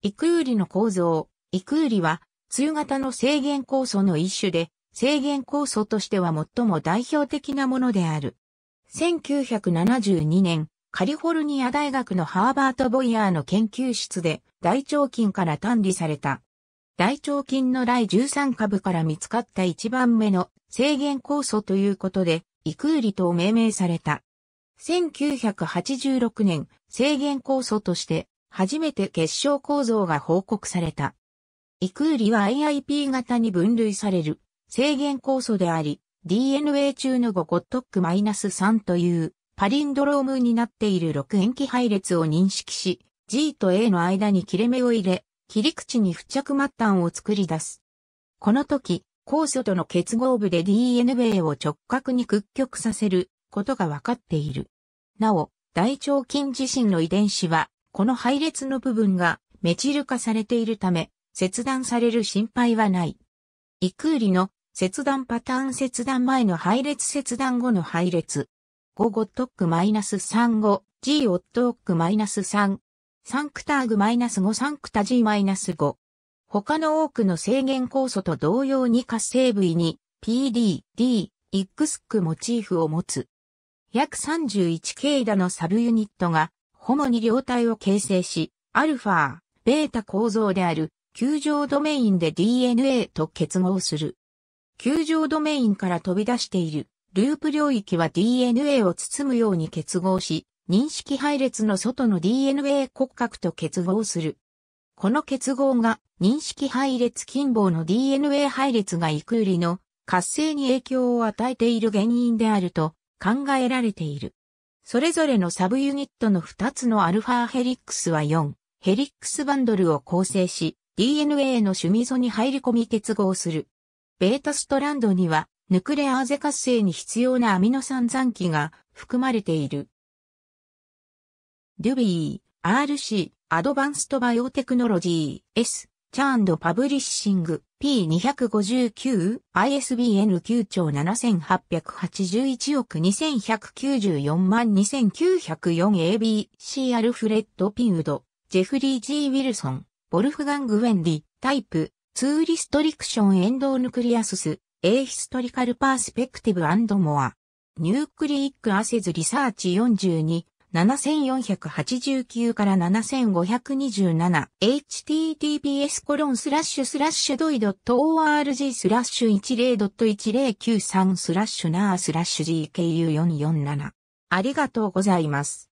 イクウリの構造。イクウリは、梅雨型の制限酵素の一種で、制限酵素としては最も代表的なものである。1972年、カリフォルニア大学のハーバート・ボイヤーの研究室で大腸菌から単理された。大腸菌の来13株から見つかった一番目の制限酵素ということで、イクウリと命名された。1986年、制限酵素として初めて結晶構造が報告された。イクーリは AIP 型に分類される制限酵素であり、DNA 中の5ゴットック -3 というパリンドロームになっている6塩基配列を認識し、G と A の間に切れ目を入れ、切り口に付着末端を作り出す。この時、酵素との結合部で DNA を直角に屈曲させることが分かっている。なお、大腸菌自身の遺伝子はこの配列の部分がメチル化されているため、切断される心配はない。イクーリの切断パターン切断前の配列切断後の配列。5ゴットックマイナス -3 5 G オットックマイナス -3 サンクターグマイナス -5 サンクタ G-5 他の多くの制限酵素と同様に活性部位に PD、D、x クモチーフを持つ。約 31K だのサブユニットが主に両体を形成し、アルファ、ベータ構造である、球状ドメインで DNA と結合する。球状ドメインから飛び出している、ループ領域は DNA を包むように結合し、認識配列の外の DNA 骨格と結合する。この結合が認識配列近傍の DNA 配列がくよりの活性に影響を与えている原因であると考えられている。それぞれのサブユニットの2つのアルファヘリックスは4、ヘリックスバンドルを構成し、DNA の種溝に入り込み結合する。ベータストランドには、ヌクレアーゼ活性に必要なアミノ酸残機が含まれている。デュビー、RC、アドバンストバイオテクノロジー、S、チャーンドパブリッシング。P259、ISBN 9兆7881億2194万 2904ABC アルフレッド・ピウド、ジェフリー・ジー・ウィルソン、ボルフガング・ウェンディ、タイプ、ツーリストリクション・エンド・ヌクリアスス、A イヒストリカル・パースペクティブ＆ e c t i ニュークリック・アセズ・リサーチ42、7489から 7527https コロンスラッシュスラッシュドイドット org スラッシュ10 1093スラッシュナースラッシュ gku447 ありがとうございます。